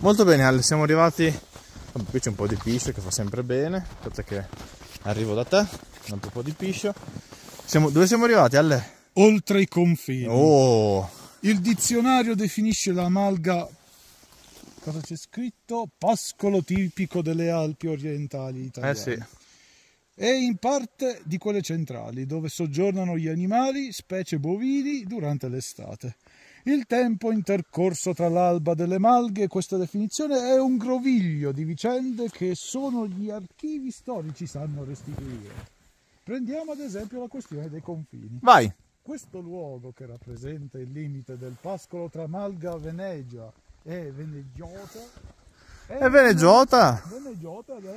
molto bene Ale siamo arrivati qui c'è un po' di piscio che fa sempre bene aspetta che arrivo da te un altro po' di piscio siamo... dove siamo arrivati Ale? oltre i confini oh. il dizionario definisce la malga. cosa c'è scritto? pascolo tipico delle Alpi orientali italiane eh sì e in parte di quelle centrali dove soggiornano gli animali, specie bovini, durante l'estate. Il tempo intercorso tra l'alba delle malghe e questa definizione è un groviglio di vicende che solo gli archivi storici sanno restituire. Prendiamo ad esempio la questione dei confini. Vai! Questo luogo che rappresenta il limite del pascolo tra Malga Venegia e Venegiota è, è Venegiota! Venegiota ed è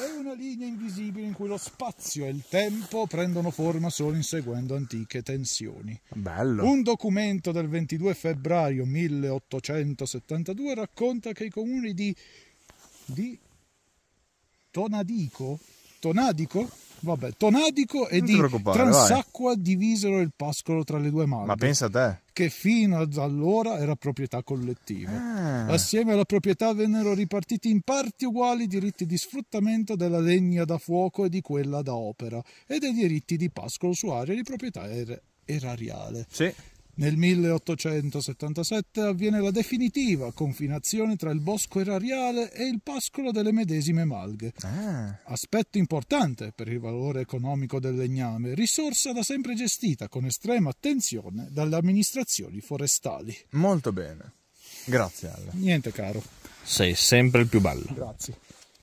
è una linea invisibile in cui lo spazio e il tempo prendono forma solo inseguendo antiche tensioni. Bello. Un documento del 22 febbraio 1872 racconta che i comuni di, di Tonadico, Tonadico Vabbè, Tonadico e di Transacqua vai. divisero il pascolo tra le due mani. Ma pensa a te. Che fino ad allora era proprietà collettiva. Ah. Assieme alla proprietà vennero ripartiti in parti uguali i diritti di sfruttamento della legna da fuoco e di quella da opera e dei diritti di pascolo su aree di proprietà er erariale. Sì. Nel 1877 avviene la definitiva confinazione tra il bosco erariale e il pascolo delle medesime malghe. Ah. Aspetto importante per il valore economico del legname, risorsa da sempre gestita con estrema attenzione dalle amministrazioni forestali. Molto bene. Grazie Ale. Niente caro. Sei sempre il più bello. Grazie.